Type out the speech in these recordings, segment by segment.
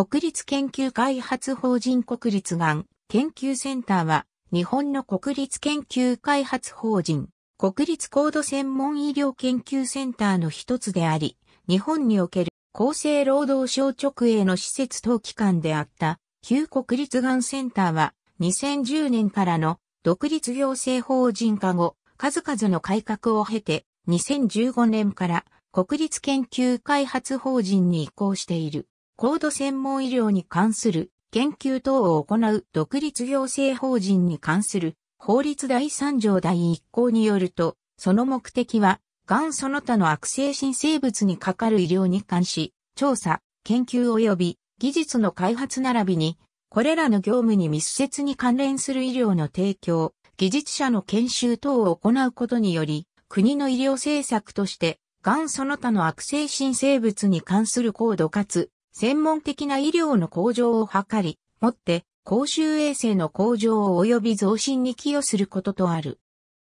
国立研究開発法人国立がん研究センターは、日本の国立研究開発法人、国立高度専門医療研究センターの一つであり、日本における厚生労働省直営の施設等機関であった、旧国立がんセンターは、2010年からの独立行政法人化後、数々の改革を経て、2015年から国立研究開発法人に移行している。高度専門医療に関する研究等を行う独立行政法人に関する法律第3条第1項によると、その目的は、んその他の悪性新生物にかかる医療に関し、調査、研究及び技術の開発並びに、これらの業務に密接に関連する医療の提供、技術者の研修等を行うことにより、国の医療政策として、んその他の悪性新生物に関する高度かつ専門的な医療の向上を図り、もって公衆衛生の向上及び増進に寄与することとある。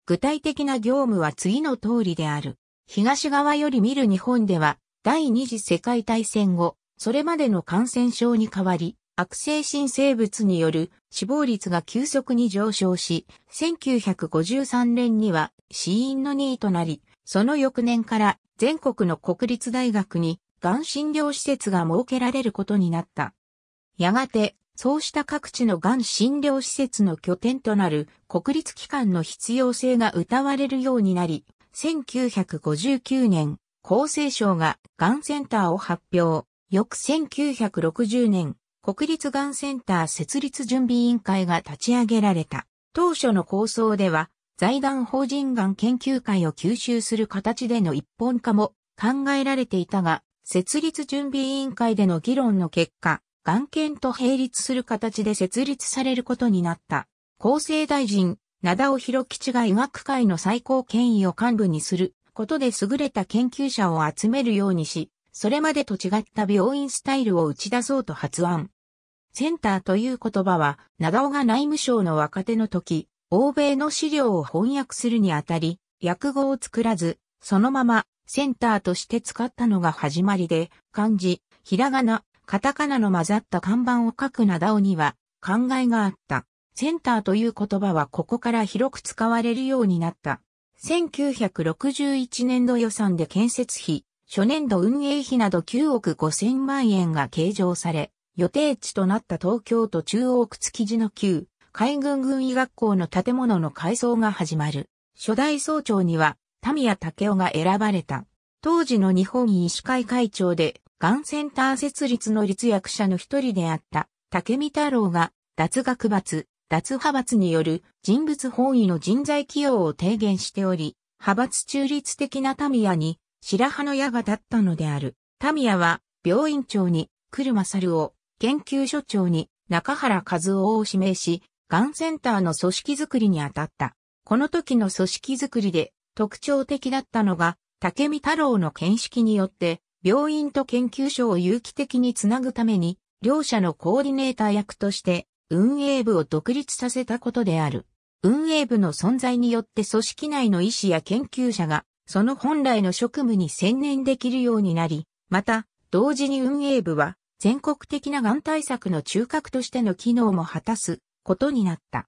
具体的な業務は次の通りである。東側より見る日本では、第二次世界大戦後、それまでの感染症に変わり、悪性新生物による死亡率が急速に上昇し、1953年には死因の2位となり、その翌年から全国の国立大学にがん診療施設が設けられることになった。やがて、そうした各地のがん診療施設の拠点となる国立機関の必要性が謳われるようになり、1959年、厚生省ががんセンターを発表。翌1960年、国立がんセンター設立準備委員会が立ち上げられた。当初の構想では、財団法人がん研究会を吸収する形での一本化も考えられていたが、設立準備委員会での議論の結果、眼見と並立する形で設立されることになった。厚生大臣、灘尾博吉が医学界の最高権威を幹部にすることで優れた研究者を集めるようにし、それまでと違った病院スタイルを打ち出そうと発案。センターという言葉は、長尾が内務省の若手の時、欧米の資料を翻訳するにあたり、訳語を作らず、そのままセンターとして使ったのが始まりで、漢字、ひらがな、カタカナの混ざった看板を書くなどには考えがあった。センターという言葉はここから広く使われるようになった。1961年度予算で建設費、初年度運営費など9億5千万円が計上され、予定地となった東京都中央区築地の旧海軍軍医学校の建物の改装が始まる。初代総長には田宮武雄が選ばれた。当時の日本医師会会長で、がんセンター設立の立役者の一人であった武見太郎が、脱学罰、脱派閥による人物本位の人材起用を提言しており、派閥中立的な田宮に白羽の矢が立ったのである。田宮は病院長に車猿を、研究所長に中原和夫を指名し、がんセンターの組織づくりに当たった。この時の組織づくりで特徴的だったのが、竹見太郎の見識によって、病院と研究所を有機的につなぐために、両者のコーディネーター役として、運営部を独立させたことである。運営部の存在によって組織内の医師や研究者が、その本来の職務に専念できるようになり、また、同時に運営部は、全国的ながん対策の中核としての機能も果たすことになった。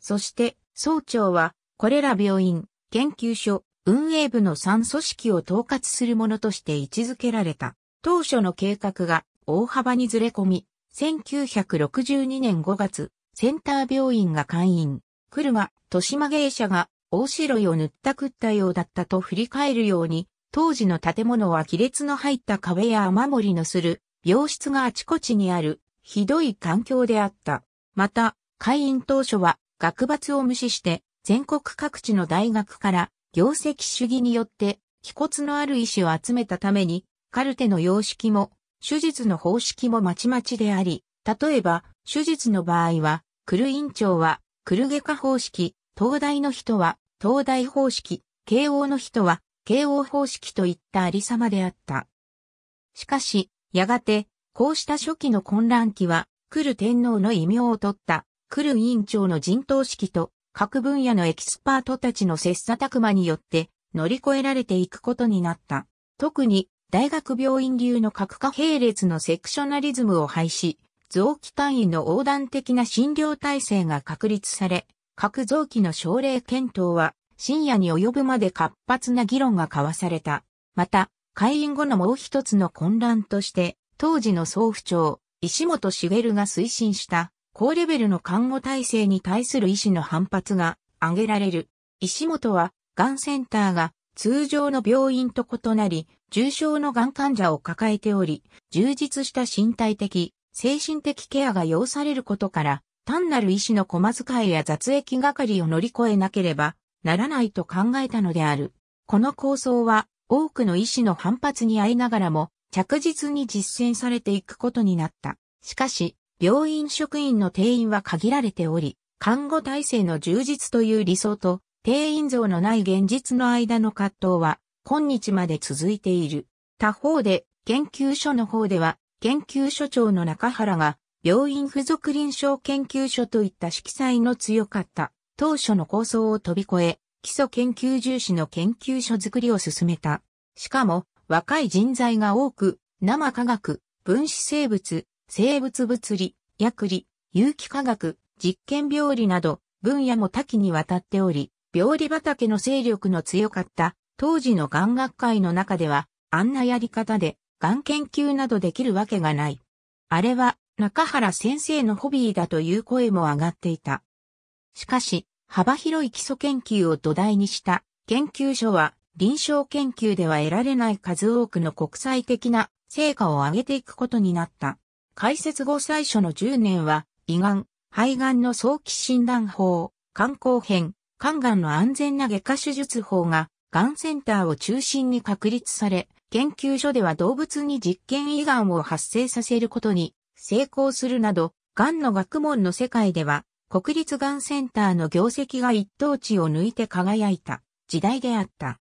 そして、総長は、これら病院、研究所、運営部の3組織を統括するものとして位置づけられた。当初の計画が大幅にずれ込み、1962年5月、センター病院が会員、車、豊島芸者が大白いを塗った食ったようだったと振り返るように、当時の建物は亀裂の入った壁や雨漏りのする病室があちこちにあるひどい環境であった。また、会員当初は学罰を無視して全国各地の大学から業績主義によって、気骨のある医師を集めたために、カルテの様式も、手術の方式もまちまちであり、例えば、手術の場合は、クル院長は、クル外科方式、東大の人は、東大方式、慶応の人は、慶応方式といったありさまであった。しかし、やがて、こうした初期の混乱期は、クル天皇の異名を取った、クル院長の陣頭式と、各分野のエキスパートたちの切磋琢磨によって乗り越えられていくことになった。特に大学病院流の核化並列のセクショナリズムを廃止、臓器単位の横断的な診療体制が確立され、各臓器の症例検討は深夜に及ぶまで活発な議論が交わされた。また、会員後のもう一つの混乱として、当時の総府長、石本茂が推進した高レベルの看護体制に対する医師の反発が挙げられる。石本は、がんセンターが通常の病院と異なり、重症のがん患者を抱えており、充実した身体的、精神的ケアが要されることから、単なる医師の駒遣いや雑液係を乗り越えなければならないと考えたのである。この構想は多くの医師の反発に遭いながらも着実に実践されていくことになった。しかし、病院職員の定員は限られており、看護体制の充実という理想と、定員像のない現実の間の葛藤は、今日まで続いている。他方で、研究所の方では、研究所長の中原が、病院付属臨床研究所といった色彩の強かった、当初の構想を飛び越え、基礎研究重視の研究所づくりを進めた。しかも、若い人材が多く、生科学、分子生物、生物物理、薬理、有機化学、実験病理など分野も多岐にわたっており、病理畑の勢力の強かった当時の癌学会の中では、あんなやり方で癌研究などできるわけがない。あれは中原先生のホビーだという声も上がっていた。しかし、幅広い基礎研究を土台にした研究所は臨床研究では得られない数多くの国際的な成果を上げていくことになった。開設後最初の10年は、胃がん、肺がんの早期診断法、肝硬変、肝がんの安全な外科手術法が、がんセンターを中心に確立され、研究所では動物に実験胃がんを発生させることに成功するなど、がんの学問の世界では、国立がんセンターの業績が一等地を抜いて輝いた時代であった。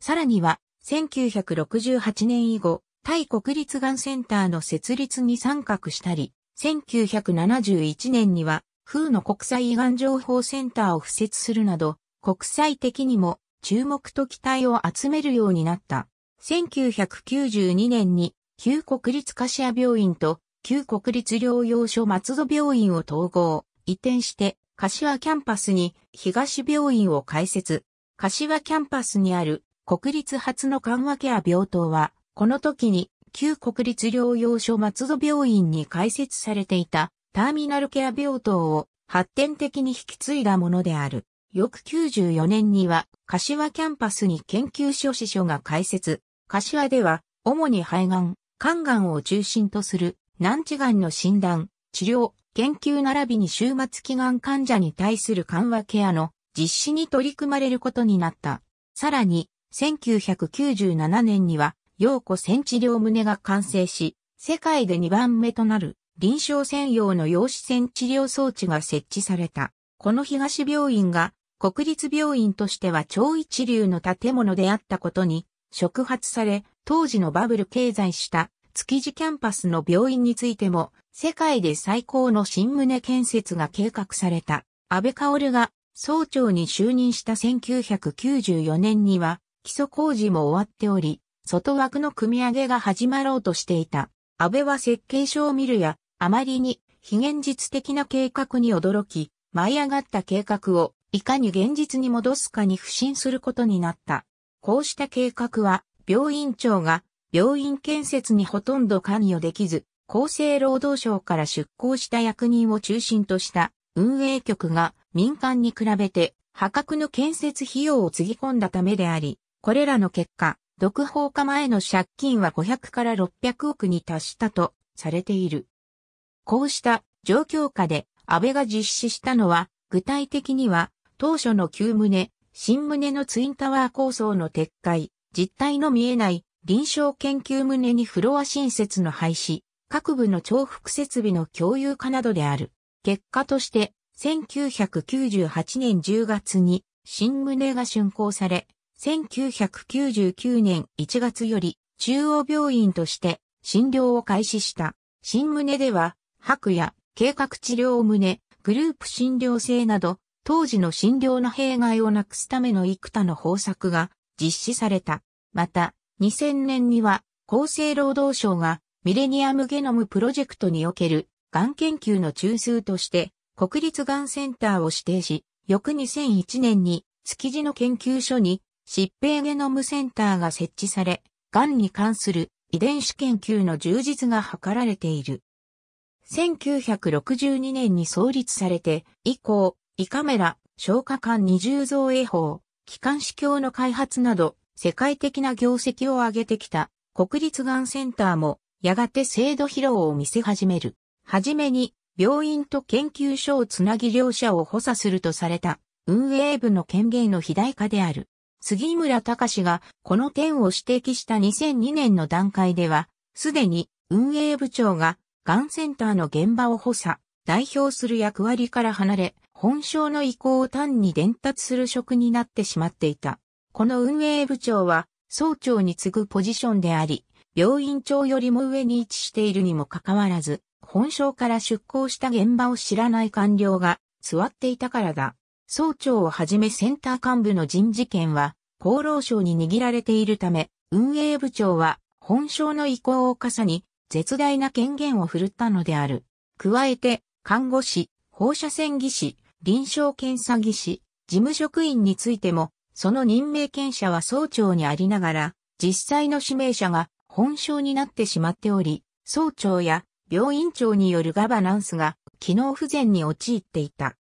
さらには、1968年以後、タイ国立がんセンターの設立に参画したり、1971年には、風の国際がん情報センターを付設するなど、国際的にも注目と期待を集めるようになった。1992年に、旧国立柏病院と旧国立療養所松戸病院を統合、移転して、柏キャンパスに東病院を開設。柏キャンパスにある国立初の緩和ケア病棟は、この時に、旧国立療養所松戸病院に開設されていたターミナルケア病棟を発展的に引き継いだものである。翌94年には、柏キャンパスに研究所支所が開設。柏では、主に肺がん、肝がんを中心とする難治がんの診断、治療、研究並びに終末期がん患者に対する緩和ケアの実施に取り組まれることになった。さらに、1997年には陽子線治療棟が完成し、世界で2番目となる臨床専用の陽子線治療装置が設置された。この東病院が国立病院としては超一流の建物であったことに触発され、当時のバブル経済した築地キャンパスの病院についても世界で最高の新棟建設が計画された。安倍薫が総長に就任した1994年には基礎工事も終わっており、外枠の組み上げが始まろうとしていた。安倍は設計書を見るや、あまりに非現実的な計画に驚き、舞い上がった計画をいかに現実に戻すかに不信することになった。こうした計画は、病院長が病院建設にほとんど関与できず、厚生労働省から出向した役人を中心とした運営局が民間に比べて破格の建設費用をつぎ込んだためであり、これらの結果、独法化前の借金は500から600億に達したとされている。こうした状況下で安倍が実施したのは、具体的には当初の旧棟、新棟のツインタワー構想の撤回、実態の見えない臨床研究棟にフロア新設の廃止、各部の重複設備の共有化などである。結果として、1998年10月に新棟が竣工され、1999年1月より中央病院として診療を開始した。新胸では、白や計画治療胸、グループ診療制など、当時の診療の弊害をなくすための幾多の方策が実施された。また、2000年には厚生労働省がミレニアムゲノムプロジェクトにおけるがん研究の中枢として国立がんセンターを指定し、翌2001年に築地の研究所に疾病ゲノムセンターが設置され、んに関する遺伝子研究の充実が図られている。1962年に創立されて、以降、胃カメラ、消化管二重造影法、気管支鏡の開発など、世界的な業績を上げてきた国立がんセンターも、やがて制度疲労を見せ始める。はじめに、病院と研究所をつなぎ両者を補佐するとされた、運営部の権限の肥大化である。杉村隆がこの点を指摘した2002年の段階では、すでに運営部長ががんセンターの現場を補佐、代表する役割から離れ、本省の意向を単に伝達する職になってしまっていた。この運営部長は、総長に次ぐポジションであり、病院長よりも上に位置しているにもかかわらず、本省から出向した現場を知らない官僚が座っていたからだ。総長をはじめセンター幹部の人事権は厚労省に握られているため、運営部長は本省の意向を重に絶大な権限を振るったのである。加えて、看護師、放射線技師、臨床検査技師、事務職員についても、その任命権者は総長にありながら、実際の指名者が本省になってしまっており、総長や病院長によるガバナンスが機能不全に陥っていた。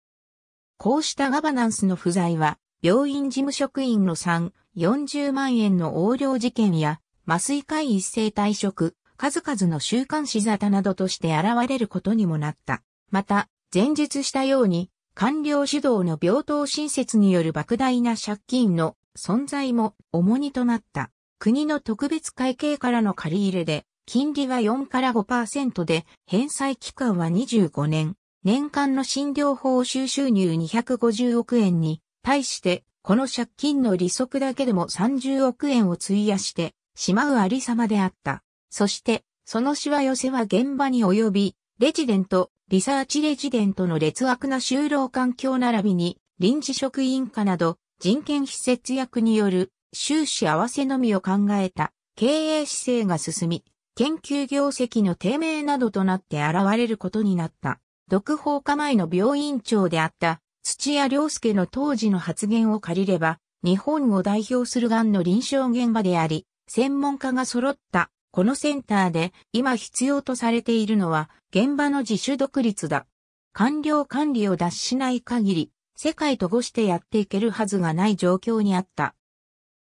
こうしたガバナンスの不在は、病院事務職員の3、40万円の横領事件や、麻酔科医一斉退職、数々の週刊誌沙汰などとして現れることにもなった。また、前述したように、官僚主導の病棟新設による莫大な借金の存在も重荷となった。国の特別会計からの借り入れで、金利は4から5%で、返済期間は25年。年間の診療報酬収入250億円に、対して、この借金の利息だけでも30億円を費やして、しまうありさまであった。そして、そのしわ寄せは現場に及び、レジデント、リサーチレジデントの劣悪な就労環境並びに、臨時職員化など、人権施節約による、収支合わせのみを考えた、経営姿勢が進み、研究業績の低迷などとなって現れることになった。独放火前の病院長であった土屋良介の当時の発言を借りれば、日本を代表する癌の臨床現場であり、専門家が揃ったこのセンターで今必要とされているのは現場の自主独立だ。官僚管理を脱しない限り、世界とごしてやっていけるはずがない状況にあった。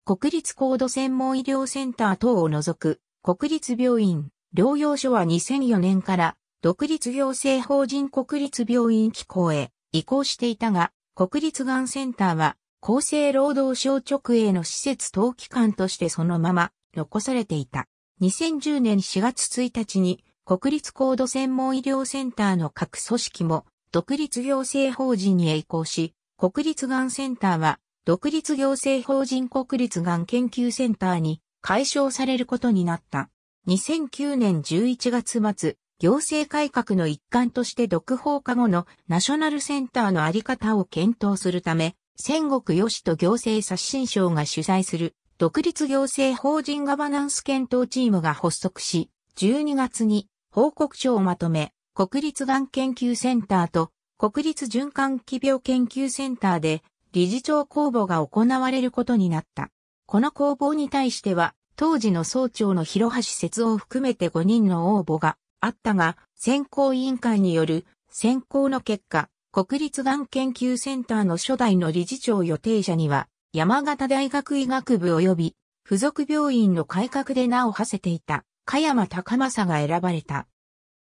国立高度専門医療センター等を除く国立病院、療養所は2004年から独立行政法人国立病院機構へ移行していたが、国立がんセンターは厚生労働省直営の施設登記官としてそのまま残されていた。2010年4月1日に国立高度専門医療センターの各組織も独立行政法人に移行し、国立がんセンターは独立行政法人国立がん研究センターに解消されることになった。2009年11月末、行政改革の一環として独法化後のナショナルセンターのあり方を検討するため、戦国吉と行政刷新省が主催する独立行政法人ガバナンス検討チームが発足し、12月に報告書をまとめ、国立がん研究センターと国立循環器病研究センターで理事長公募が行われることになった。この公募に対しては、当時の総長の広橋節を含めて5人の応募があったが、選考委員会による選考の結果、国立がん研究センターの初代の理事長予定者には、山形大学医学部及び、附属病院の改革で名を馳せていた、加山高政が選ばれた。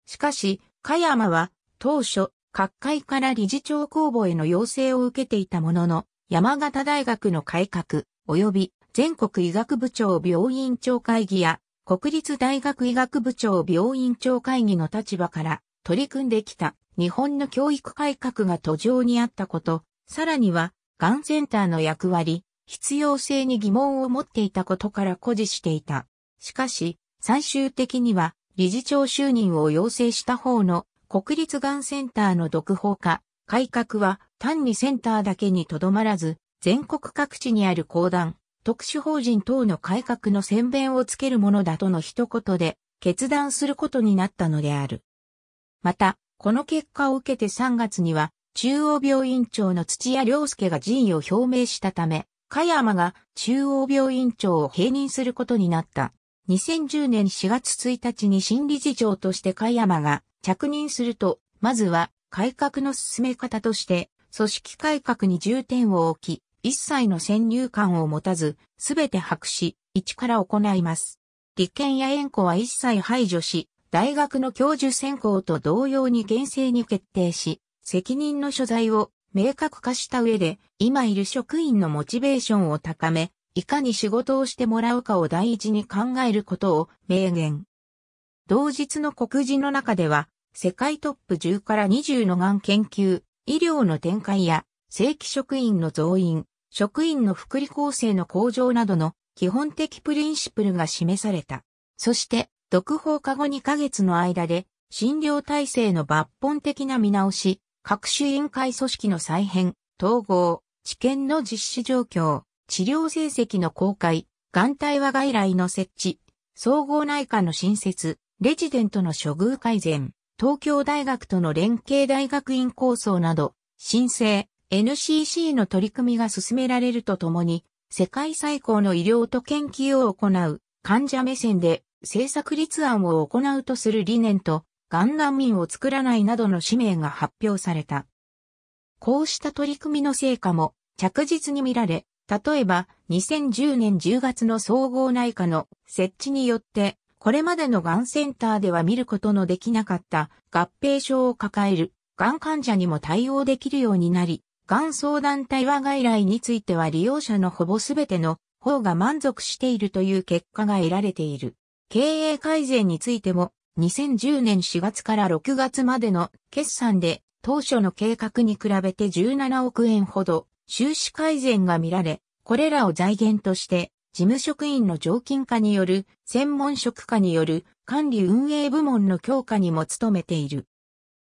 しかし、加山は、当初、各界から理事長公募への要請を受けていたものの、山形大学の改革、及び全国医学部長病院長会議や国立大学医学部長病院長会議の立場から取り組んできた日本の教育改革が途上にあったこと、さらには、がんセンターの役割、必要性に疑問を持っていたことから誇示していた。しかし、最終的には、理事長就任を要請した方の国立がんセンターの独法化、改革は単にセンターだけにとどまらず、全国各地にある公団、特殊法人等の改革の宣弁をつけるものだとの一言で決断することになったのである。また、この結果を受けて3月には、中央病院長の土屋良介が辞意を表明したため、香山が中央病院長を併任することになった。2010年4月1日に新理事長として香山が着任すると、まずは改革の進め方として、組織改革に重点を置き、一切の先入観を持たず、すべて白紙、一から行います。立憲や縁故は一切排除し、大学の教授選考と同様に厳正に決定し、責任の所在を明確化した上で、今いる職員のモチベーションを高め、いかに仕事をしてもらうかを第一に考えることを明言。同日の告示の中では、世界トップ10から20のがん研究、医療の展開や、正規職員の増員、職員の福利厚生の向上などの基本的プリンシプルが示された。そして、独法化後2ヶ月の間で、診療体制の抜本的な見直し、各種委員会組織の再編、統合、治験の実施状況、治療成績の公開、眼帯和外来の設置、総合内科の新設、レジデントの処遇改善、東京大学との連携大学院構想など、申請、NCC の取り組みが進められるとともに、世界最高の医療と研究を行う患者目線で政策立案を行うとする理念と、ガン難民を作らないなどの使命が発表された。こうした取り組みの成果も着実に見られ、例えば2010年10月の総合内科の設置によって、これまでのがんセンターでは見ることのできなかった合併症を抱えるがん患者にも対応できるようになり、がん相談対話外来については利用者のほぼすべての方が満足しているという結果が得られている。経営改善についても、2010年4月から6月までの決算で、当初の計画に比べて17億円ほど収支改善が見られ、これらを財源として、事務職員の常勤化による、専門職化による管理運営部門の強化にも努めている。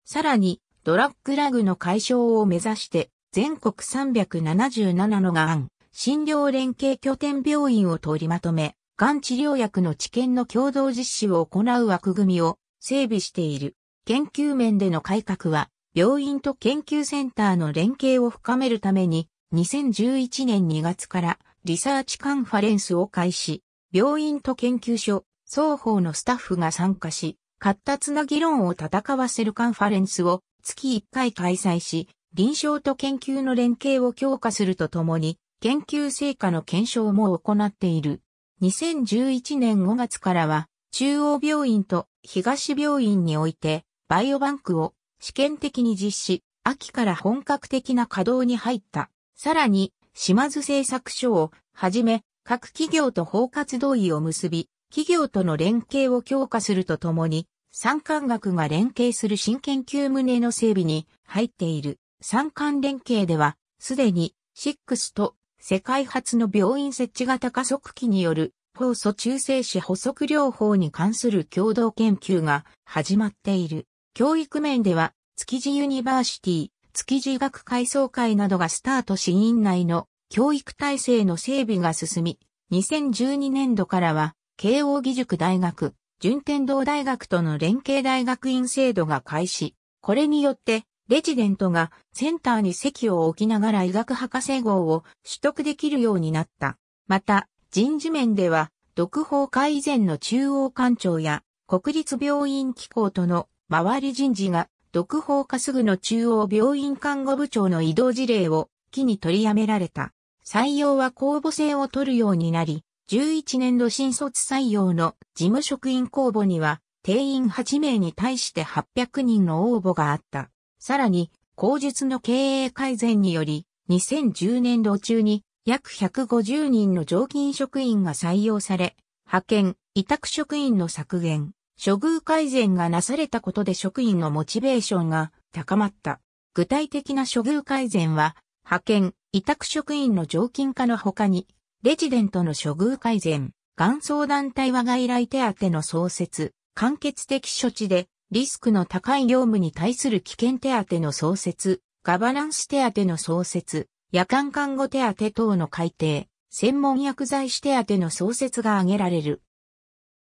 さらに、ドラッグラグの解消を目指して、全国377のがん診療連携拠点病院を取りまとめ、がん治療薬の治験の共同実施を行う枠組みを整備している。研究面での改革は、病院と研究センターの連携を深めるために、2011年2月からリサーチカンファレンスを開始、病院と研究所、双方のスタッフが参加し、活発な議論を戦わせるカンファレンスを月1回開催し、臨床と研究の連携を強化するとともに、研究成果の検証も行っている。2011年5月からは、中央病院と東病院において、バイオバンクを試験的に実施、秋から本格的な稼働に入った。さらに、島津製作所をはじめ、各企業と包括同意を結び、企業との連携を強化するとともに、産官学が連携する新研究棟の整備に入っている。三冠連携では、すでに、6と世界初の病院設置型加速器による、酵素中性子補足療法に関する共同研究が始まっている。教育面では、築地ユニバーシティ、築地学会総会などがスタートし院内の教育体制の整備が進み、2012年度からは、慶応義塾大学、順天堂大学との連携大学院制度が開始。これによって、レジデントがセンターに席を置きながら医学博士号を取得できるようになった。また、人事面では、独法化以前の中央官庁や国立病院機構との周り人事が、独法化すぐの中央病院看護部長の移動事例を機に取りやめられた。採用は公募制を取るようになり、11年度新卒採用の事務職員公募には、定員8名に対して800人の応募があった。さらに、口述の経営改善により、2010年度中に約150人の常勤職員が採用され、派遣、委託職員の削減、処遇改善がなされたことで職員のモチベーションが高まった。具体的な処遇改善は、派遣、委託職員の常勤化の他に、レジデントの処遇改善、元相団体は外来手当の創設、間欠的処置でリスクの高い業務に対する危険手当の創設、ガバナンス手当の創設、夜間看護手当等の改定、専門薬剤師手当の創設が挙げられる。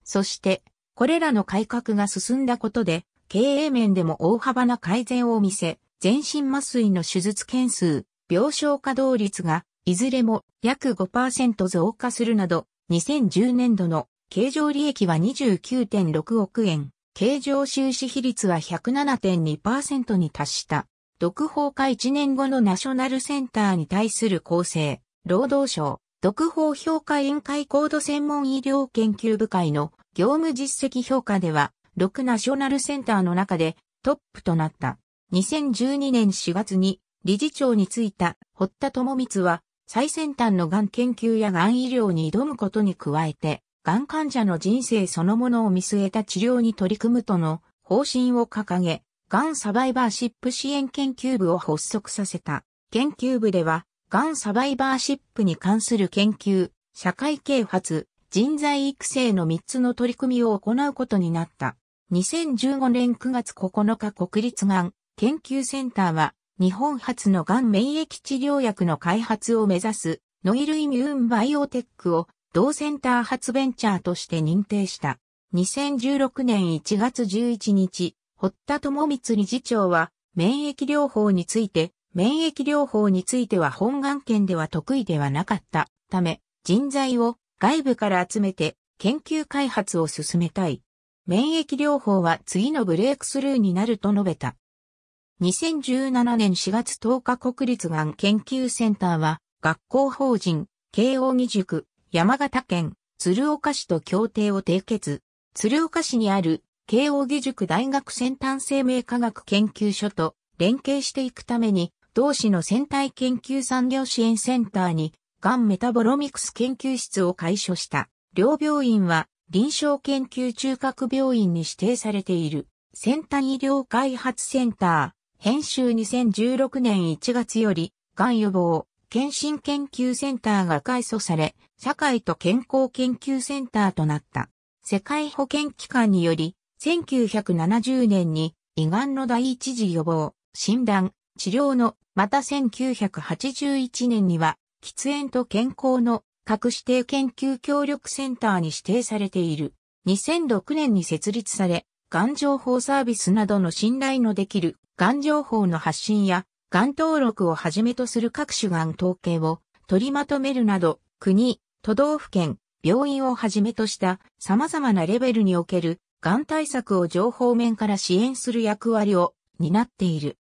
そして、これらの改革が進んだことで、経営面でも大幅な改善を見せ、全身麻酔の手術件数、病床稼働率が、いずれも約5%増加するなど、2010年度の経常利益は29.6億円、経常収支比率は107.2%に達した。独法化1年後のナショナルセンターに対する構成、労働省、独法評価委員会高度専門医療研究部会の業務実績評価では、6ナショナルセンターの中でトップとなった。2012年4月に理事長に就いた堀田智光は最先端のがん研究やがん医療に挑むことに加えてがん患者の人生そのものを見据えた治療に取り組むとの方針を掲げ、がんサバイバーシップ支援研究部を発足させた。研究部では、がんサバイバーシップに関する研究、社会啓発、人材育成の3つの取り組みを行うことになった。2015年9月9日国立がん研究センターは、日本初のがん免疫治療薬の開発を目指す、ノイルイミューンバイオテックを同センター発ベンチャーとして認定した。2016年1月11日、堀田智光理事長は、免疫療法について、免疫療法については本願県では得意ではなかったため、人材を外部から集めて研究開発を進めたい。免疫療法は次のブレイクスルーになると述べた。2017年4月10日国立がん研究センターは、学校法人、慶応義塾、山形県鶴岡市と協定を締結。鶴岡市にある慶応義塾大学先端生命科学研究所と連携していくために、同市の先端研究産業支援センターに、がんメタボロミクス研究室を開所した。両病院は、臨床研究中核病院に指定されている、先端医療開発センター、編集2016年1月より、がん予防、検診研究センターが改祖され、社会と健康研究センターとなった。世界保健機関により、1970年に胃がんの第一次予防、診断、治療の、また1981年には、喫煙と健康の各指定研究協力センターに指定されている。2006年に設立され、がん情報サービスなどの信頼のできる、がん情報の発信やがん登録をはじめとする各種がん統計を取りまとめるなど、国、都道府県、病院をはじめとした様々なレベルにおけるがん対策を情報面から支援する役割を担っている。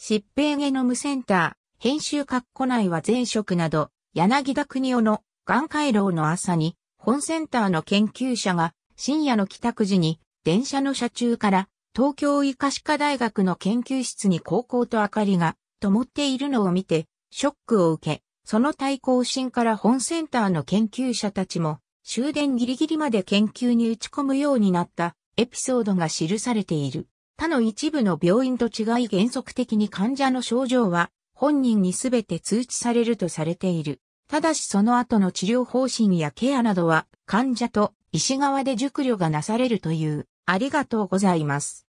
疾病ゲノムセンター、編集括弧内は前職など、柳田国夫の癌回廊の朝に、本センターの研究者が深夜の帰宅時に電車の車中から東京医科歯科大学の研究室に高校と明かりが灯っているのを見て、ショックを受け、その対抗心から本センターの研究者たちも終電ギリギリまで研究に打ち込むようになったエピソードが記されている。他の一部の病院と違い原則的に患者の症状は本人にすべて通知されるとされている。ただしその後の治療方針やケアなどは患者と医師側で熟慮がなされるというありがとうございます。